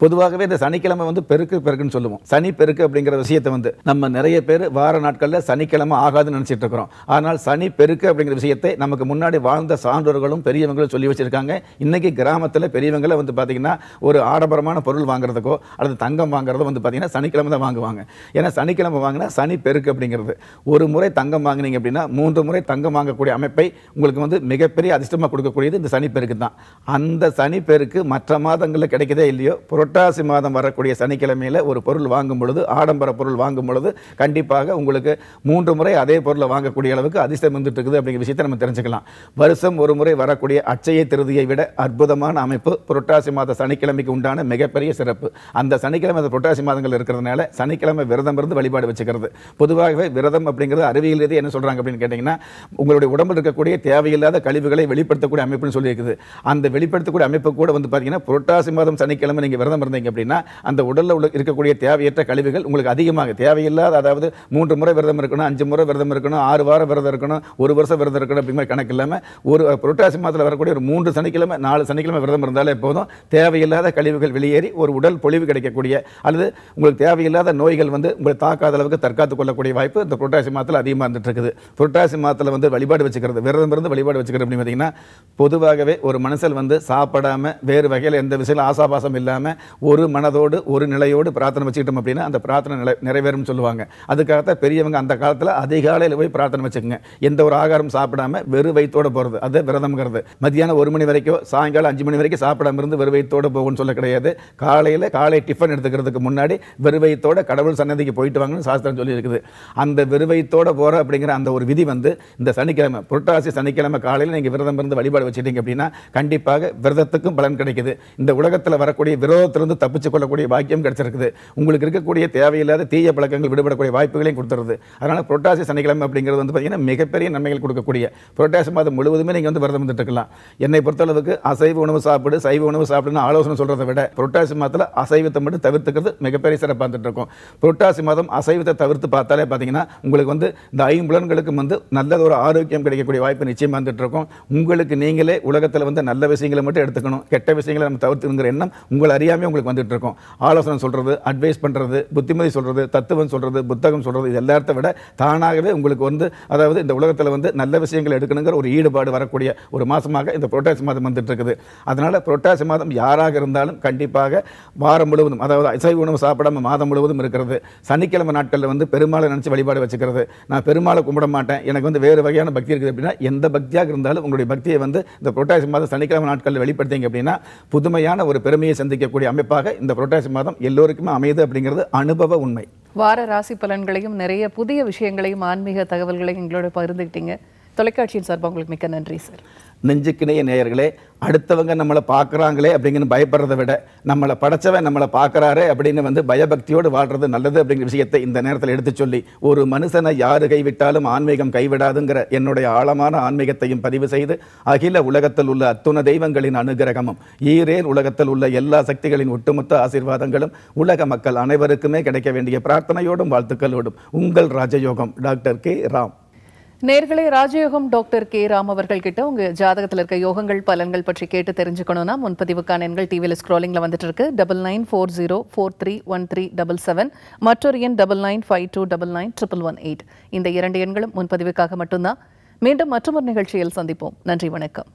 பொதுவாகவே இந்த சனிக்கிழமை வந்து பெருக்கு பெருக்குன்னு சொல்லுவோம் சனி பெருக்கு அப்படிங்கிற விஷயத்தை வந்து நம்ம நிறைய பேர் வார நாட்களில் சனிக்கிழமை ஆகாதுன்னு நினச்சிட்டு இருக்கிறோம் ஆனால் சனி பெருக்கு அப்படிங்கிற விஷயத்தை நமக்கு முன்னாடி வாழ்ந்த சான்றோர்களும் பெரியவங்களும் சொல்லி வச்சுருக்காங்க இன்றைக்கி கிராமத்தில் பெரியவங்களை வந்து பார்த்திங்கன்னா ஒரு ஆடம்பரமாக முக்கியமான பொருள் வாங்குறதுக்கோ அல்லது தங்கம் வாங்குறதோ வந்து பார்த்திங்கன்னா சனிக்கிழமை தான் வாங்குவாங்க ஏன்னா சனிக்கிழமை வாங்கினா சனி பெருக்கு அப்படிங்கிறது ஒரு முறை தங்கம் வாங்கினீங்க அப்படின்னா மூன்று முறை தங்கம் வாங்கக்கூடிய அமைப்பை உங்களுக்கு வந்து மிகப்பெரிய அதிர்ஷ்டமாக கொடுக்கக்கூடியது இந்த சனி பெருக்கு தான் அந்த சனி பெருக்கு மற்ற மாதங்களில் கிடைக்கதே இல்லையோ புரட்டாசி மாதம் வரக்கூடிய சனிக்கிழமையில் ஒரு பொருள் வாங்கும் பொழுது ஆடம்பர பொருள் வாங்கும் பொழுது கண்டிப்பாக உங்களுக்கு மூன்று முறை அதே பொருளை வாங்கக்கூடிய அளவுக்கு அதிர்ஷ்டம் வந்துட்டு இருக்குது அப்படிங்கிற விஷயத்தை நம்ம தெரிஞ்சுக்கலாம் வருஷம் ஒரு முறை வரக்கூடிய அச்சய திருதியை விட அற்புதமான அமைப்பு புரட்டாசி மாத சனிக்கிழமைக்கு உண்டான மிகப்பெரிய சிறப்பு அந்த சனிக்கிழமை அந்த புரட்டாசி மாதங்கள் இருக்கிறதுனால சனிக்கிழமை விரதம் இருந்து வழிபாடு வச்சுக்கிறது பொதுவாகவே விரதம் அப்படிங்கிறது அறிவியல் ரீதியாக என்ன சொல்கிறாங்க அப்படின்னு கேட்டிங்கன்னா உங்களுடைய உடம்பில் இருக்கக்கூடிய தேவையில்லாத கழிவுகளை வெளிப்படுத்தக்கூடிய அமைப்புன்னு சொல்லியிருக்குது அந்த வெளிப்படுத்தக்கூடிய அமைப்பு கூட வந்து பார்த்தீங்கன்னா புரட்டாசி மாதம் சனிக்கிழமை நீங்கள் விரதம் இருந்தீங்க அப்படின்னா அந்த உடலில் உள்ள இருக்கக்கூடிய தேவையற்ற கழிவுகள் உங்களுக்கு அதிகமாக தேவையில்லாத அதாவது மூன்று முறை விரதம் இருக்கணும் அஞ்சு முறை விரதம் இருக்கணும் ஆறு வாரம் விரதம் இருக்கணும் ஒரு வருஷம் விரதம் இருக்கணும் அப்படிங்கிற கணக்கு இல்லாமல் ஒரு புரட்டாசி மாதத்தில் வரக்கூடிய ஒரு மூன்று சனிக்கிழமை நாலு சனிக்கிழமை விரதம் இருந்தாலே போதும் தேவையில்லாத கழிவுகள் வெளியேறி ஒரு உடல் பொழிவு கிடைக்கக்கூடிய அல்லது உங்களுக்கு தேவையில்லாத நோய்கள் வந்து உங்களை தாக்காத அளவுக்கு தற்காத்து கொள்ளக்கூடிய வாய்ப்பு இந்த புரட்டாசி மாதத்தில் அதிகமாக இருந்துட்டு இருக்குது புரட்டாசி மாதத்தில் வந்து வழிபாடு வச்சுக்கிறது விரதம் இருந்து வழிபாடு வச்சுக்கிறது அப்படின்னு பார்த்தீங்கன்னா பொதுவாகவே ஒரு மனசில் வந்து சாப்பிடாமல் வேறு வகையில் எந்த விஷயம் ஆசாபாசம் இல்லாமல் ஒரு மனதோடு ஒரு நிலையோடு பிரார்த்தனை வச்சுக்கிட்டோம் அப்படின்னா அந்த பிரார்த்தனை நிலை நிறைவேறும் சொல்லுவாங்க அதுக்காகத்தான் பெரியவங்க அந்த காலத்தில் அதிகாலையில் போய் பிரார்த்தனை வச்சுக்கோங்க எந்த ஒரு ஆகாரம் சாப்பிடாம வெறு வயிற்றோடு போகிறது அது விரதம்ங்கிறது மதியானம் ஒரு மணி வரைக்கும் சாயங்காலம் அஞ்சு மணி வரைக்கும் சாப்பிடாம இருந்து வெறு வயிற்றோடு போகும்னு சொல்ல கிடையாது இருக்குது காலையில் காலை டிஃபன் எடுத்துக்கிறதுக்கு முன்னாடி வெறுவையத்தோட கடவுள் சன்னதிக்கு போயிட்டு வாங்கன்னு சாஸ்திரம் சொல்லியிருக்குது அந்த வெறுவையத்தோடு போகிற அப்படிங்கிற அந்த ஒரு விதி வந்து இந்த சனிக்கிழமை புரட்டாசி சனிக்கிழமை காலையில் நீங்கள் விரதம் இருந்து வழிபாடு வச்சுட்டீங்க அப்படின்னா கண்டிப்பாக விரதத்துக்கும் பலன் கிடைக்குது இந்த உலகத்தில் வரக்கூடிய விரோதத்திலிருந்து தப்பிச்சு கொள்ளக்கூடிய பாக்கியம் கிடைச்சிருக்குது உங்களுக்கு இருக்கக்கூடிய தேவையில்லாத தீய பழக்கங்கள் விடுபடக்கூடிய வாய்ப்புகளையும் கொடுத்துருது அதனால் புரட்டாசி சனிக்கிழமை அப்படிங்கிறது வந்து பார்த்திங்கன்னா மிகப்பெரிய நன்மைகள் கொடுக்கக்கூடிய புரட்டாசி மாதம் முழுவதுமே நீங்கள் வந்து விரதம் இருக்கலாம் என்னை பொறுத்தளவுக்கு அசைவ உணவு சாப்பிடு சைவ உணவு சாப்பிடுன்னு ஆலோசனை சொல்கிறத விட புரட்டாசி மாதத்தில் அசைவத்தை மட்டும் தவிர்த்துக்கிறது மிகப்பெரிய சிறப்பாக இருக்கும் புரட்டாசி மாதம் அசைவத்தை தவிர்த்து பார்த்தாலே பார்த்தீங்கன்னா உங்களுக்கு வந்து இந்த ஐம்புலன்களுக்கும் வந்து நல்ல ஒரு ஆரோக்கியம் கிடைக்கக்கூடிய வாய்ப்பு நிச்சயமாக இருக்கும் உங்களுக்கு நீங்களே உலகத்தில் வந்து நல்ல விஷயங்களை மட்டும் எடுத்துக்கணும் கெட்ட விஷயங்களை நம்ம தவிர்த்துங்கிற எண்ணம் உங்களை அறியாமல் உங்களுக்கு வந்துட்டு இருக்கும் ஆலோசனை சொல்கிறது அட்வைஸ் பண்ணுறது புத்திமதி சொல்கிறது தத்துவம் சொல்கிறது புத்தகம் சொல்கிறது இது எல்லாத்த விட தானாகவே உங்களுக்கு வந்து அதாவது இந்த உலகத்தில் வந்து நல்ல விஷயங்களை எடுக்கணுங்கிற ஒரு ஈடுபாடு வரக்கூடிய ஒரு மாதமாக இந்த புரட்டாசி மாதம் வந்துட்டு இருக்குது அதனால் புரட்டாசி மாதம் யாராக இருந்தாலும் கண்டிப்பாக கண்டிப்பாக வாரம் முழுவதும் அதாவது இசை உணவு சாப்பிடாமல் மாதம் முழுவதும் இருக்கிறது சனிக்கிழமை நாட்களில் வந்து பெருமாளை நினச்சி வழிபாடு வச்சுக்கிறது நான் பெருமாளை கும்பிட மாட்டேன் எனக்கு வந்து வேறு வகையான பக்தி இருக்குது அப்படின்னா எந்த பக்தியாக இருந்தாலும் உங்களுடைய பக்தியை வந்து இந்த புரட்டாசி மாதம் சனிக்கிழமை நாட்களில் வெளிப்படுத்திங்க அப்படின்னா புதுமையான ஒரு பெருமையை சந்திக்கக்கூடிய அமைப்பாக இந்த புரட்டாசி மாதம் எல்லோருக்குமே அமையுது அப்படிங்கிறது அனுபவ உண்மை வார ராசி பலன்களையும் நிறைய புதிய விஷயங்களையும் ஆன்மீக தகவல்களையும் எங்களோட பகிர்ந்துக்கிட்டீங்க தொலைக்காட்சியின் சார்பாக உங்களுக்கு மிக்க நன்றி சார் நெஞ்சுக்கினைய நேயர்களே அடுத்தவங்க நம்மளை பார்க்குறாங்களே அப்படிங்கன்னு பயப்படுறத விட நம்மளை படைச்சவன் நம்மளை பார்க்குறாரு அப்படின்னு வந்து பயபக்தியோடு வாழ்றது நல்லது அப்படிங்கிற விஷயத்தை இந்த நேரத்தில் எடுத்து சொல்லி ஒரு மனுஷனை யார் கைவிட்டாலும் ஆன்மீகம் கைவிடாதுங்கிற என்னுடைய ஆழமான ஆன்மீகத்தையும் பதிவு செய்து அகில உலகத்தில் உள்ள அத்துண தெய்வங்களின் அனுகிரகமும் ஈரேல் உலகத்தில் உள்ள எல்லா சக்திகளின் ஒட்டுமொத்த ஆசீர்வாதங்களும் உலக மக்கள் அனைவருக்குமே கிடைக்க வேண்டிய பிரார்த்தனையோடும் வாழ்த்துக்களோடும் உங்கள் ராஜயோகம் டாக்டர் கே ராம் நேர்களே ராஜயோகம் டாக்டர் கே ராம் அவர்கள் கிட்ட உங்க ஜாதகத்தில் இருக்க யோகங்கள் பலன்கள் பற்றி கேட்டு தெரிஞ்சுக்கணும்னா முன்பதிவுக்கான எண்கள் டிவியில் ஸ்க்ரோலிங்கில் வந்துட்டு இருக்கு double nine four zero four three one three double seven மற்றொரு எண் double nine five two double nine triple one eight இந்த இரண்டு எண்களும் முன்பதிவுக்காக மட்டும்தான் மீண்டும் மற்றொரு நிகழ்ச்சியில் சந்திப்போம் நன்றி வணக்கம்